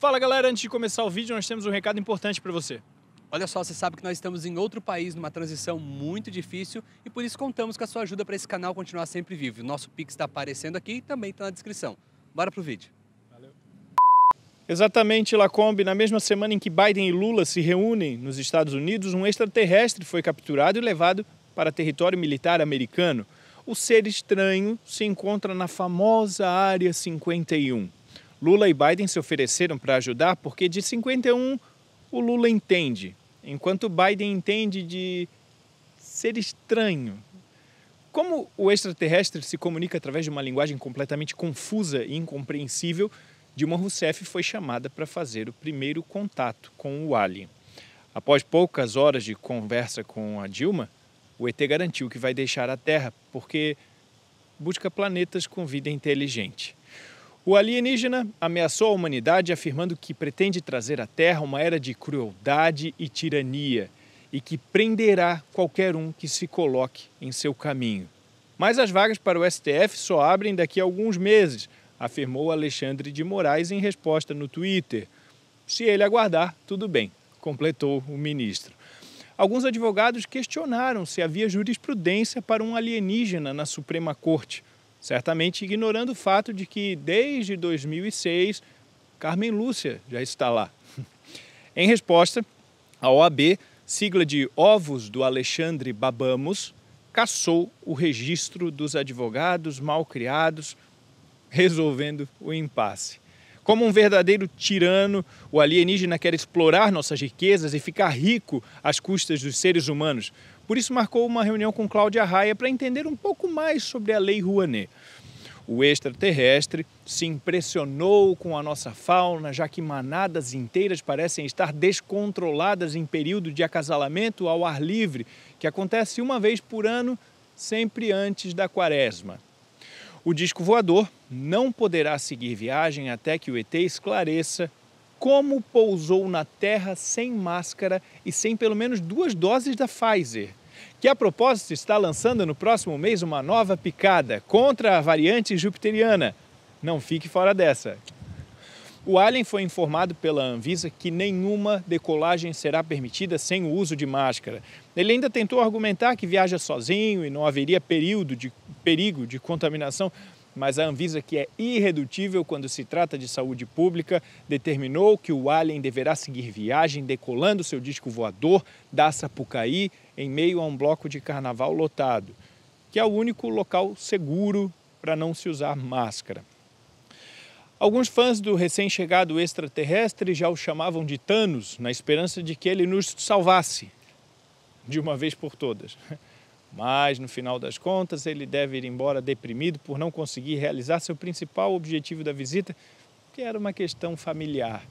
Fala galera, antes de começar o vídeo, nós temos um recado importante para você. Olha só, você sabe que nós estamos em outro país, numa transição muito difícil e por isso contamos com a sua ajuda para esse canal continuar sempre vivo. O nosso Pix está aparecendo aqui e também está na descrição. Bora pro vídeo. Valeu. Exatamente, Lacombe, na mesma semana em que Biden e Lula se reúnem nos Estados Unidos, um extraterrestre foi capturado e levado para território militar americano. O ser estranho se encontra na famosa Área 51. Lula e Biden se ofereceram para ajudar porque de 51 o Lula entende, enquanto Biden entende de ser estranho. Como o extraterrestre se comunica através de uma linguagem completamente confusa e incompreensível, Dilma Rousseff foi chamada para fazer o primeiro contato com o alien. Após poucas horas de conversa com a Dilma, o ET garantiu que vai deixar a Terra porque busca planetas com vida inteligente. O alienígena ameaçou a humanidade afirmando que pretende trazer à Terra uma era de crueldade e tirania e que prenderá qualquer um que se coloque em seu caminho. Mas as vagas para o STF só abrem daqui a alguns meses, afirmou Alexandre de Moraes em resposta no Twitter. Se ele aguardar, tudo bem, completou o ministro. Alguns advogados questionaram se havia jurisprudência para um alienígena na Suprema Corte certamente ignorando o fato de que desde 2006 Carmen Lúcia já está lá. em resposta, a OAB, sigla de Ovos do Alexandre Babamos, cassou o registro dos advogados mal criados, resolvendo o impasse. Como um verdadeiro tirano, o alienígena quer explorar nossas riquezas e ficar rico às custas dos seres humanos. Por isso, marcou uma reunião com Cláudia Raia para entender um pouco mais sobre a Lei Rouanet. O extraterrestre se impressionou com a nossa fauna, já que manadas inteiras parecem estar descontroladas em período de acasalamento ao ar livre, que acontece uma vez por ano, sempre antes da quaresma. O disco voador não poderá seguir viagem até que o ET esclareça como pousou na Terra sem máscara e sem pelo menos duas doses da Pfizer que a propósito está lançando no próximo mês uma nova picada contra a variante jupiteriana. Não fique fora dessa. O Alien foi informado pela Anvisa que nenhuma decolagem será permitida sem o uso de máscara. Ele ainda tentou argumentar que viaja sozinho e não haveria período de perigo de contaminação mas a Anvisa, que é irredutível quando se trata de saúde pública, determinou que o Alien deverá seguir viagem decolando seu disco voador da Sapucaí em meio a um bloco de carnaval lotado, que é o único local seguro para não se usar máscara. Alguns fãs do recém-chegado extraterrestre já o chamavam de Thanos, na esperança de que ele nos salvasse de uma vez por todas. Mas, no final das contas, ele deve ir embora deprimido por não conseguir realizar seu principal objetivo da visita, que era uma questão familiar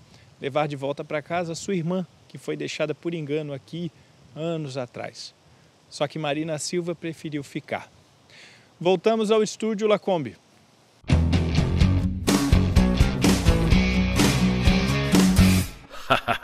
levar de volta para casa sua irmã, que foi deixada por engano aqui anos atrás. Só que Marina Silva preferiu ficar. Voltamos ao estúdio Lacombe.